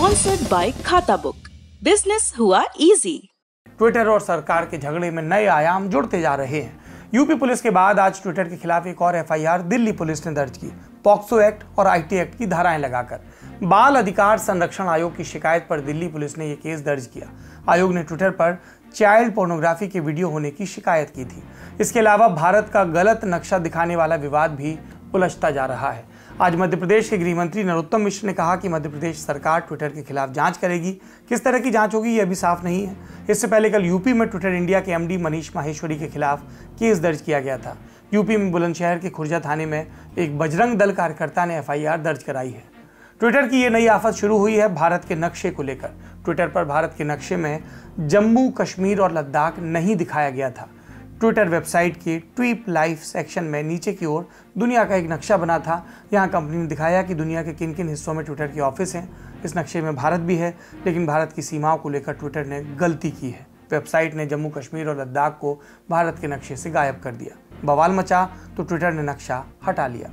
sponsored by Khatabook business हुआ easy Twitter और सरकार के झगड़े में नए आयाम जुड़ते जा रहे हैं यूपी पुलिस के बाद आज ट्विटर के खिलाफ एक और एफआईआर दिल्ली पुलिस ने दर्ज की पॉक्सो एक्ट और आईटी एक्ट की धाराएं लगाकर बाल अधिकार संरक्षण आयोग की शिकायत पर दिल्ली पुलिस ने यह केस दर्ज किया आयोग ने ट्विटर पर चाइल्ड पोर्नोग्राफी के वीडियो होने की शिकायत की थी इसके अलावा भारत का गलत नक्शा दिखाने वाला विवाद भी उलझता जा रहा है आज मध्य प्रदेश के गृह मंत्री नरोत्तम मिश्र ने कहा कि मध्य प्रदेश सरकार ट्विटर के खिलाफ जांच करेगी किस तरह की जांच होगी ये अभी साफ नहीं है इससे पहले कल यूपी में ट्विटर इंडिया के एमडी मनीष माहेश्वरी के खिलाफ केस दर्ज किया गया था यूपी में बुलंदशहर के खुर्जा थाने में एक बजरंग दल कार्यकर्ता ने एफ दर्ज कराई है ट्विटर की ये नई आफत शुरू हुई है भारत के नक्शे को लेकर ट्विटर पर भारत के नक्शे में जम्मू कश्मीर और लद्दाख नहीं दिखाया गया था ट्विटर वेबसाइट के ट्वीप लाइफ सेक्शन में नीचे की ओर दुनिया का एक नक्शा बना था यहाँ कंपनी ने दिखाया कि दुनिया के किन किन हिस्सों में ट्विटर के ऑफिस हैं इस नक्शे में भारत भी है लेकिन भारत की सीमाओं को लेकर ट्विटर ने गलती की है वेबसाइट ने जम्मू कश्मीर और लद्दाख को भारत के नक्शे से गायब कर दिया बवाल मचा तो ट्विटर ने नक्शा हटा लिया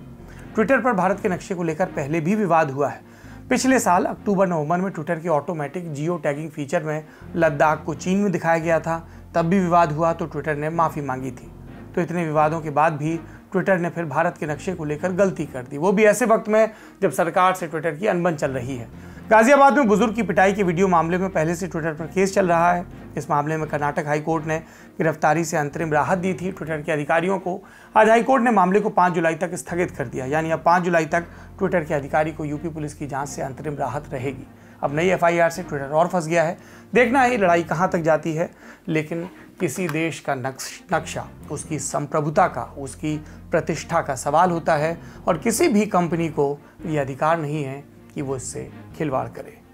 ट्विटर पर भारत के नक्शे को लेकर पहले भी विवाद हुआ है पिछले साल अक्टूबर नवंबर में ट्विटर के ऑटोमेटिक जियो टैगिंग फीचर में लद्दाख को चीन में दिखाया गया था तब भी विवाद हुआ तो ट्विटर ने माफ़ी मांगी थी तो इतने विवादों के बाद भी ट्विटर ने फिर भारत के नक्शे को लेकर गलती कर दी वो भी ऐसे वक्त में जब सरकार से ट्विटर की अनबन चल रही है गाजियाबाद में बुजुर्ग की पिटाई के वीडियो मामले में पहले से ट्विटर पर केस चल रहा है इस मामले में कर्नाटक हाईकोर्ट ने गिरफ्तारी से अंतरिम राहत दी थी ट्विटर के अधिकारियों को आज हाईकोर्ट ने मामले को 5 जुलाई तक स्थगित कर दिया यानी अब 5 जुलाई तक ट्विटर के अधिकारी को यूपी पुलिस की जाँच से अंतरिम राहत रहेगी अब नई एफ से ट्विटर और फंस गया है देखना है लड़ाई कहाँ तक जाती है लेकिन किसी देश का नक्श नक्शा उसकी संप्रभुता का उसकी प्रतिष्ठा का सवाल होता है और किसी भी कंपनी को ये अधिकार नहीं है कि वो इससे खिलवाड़ करे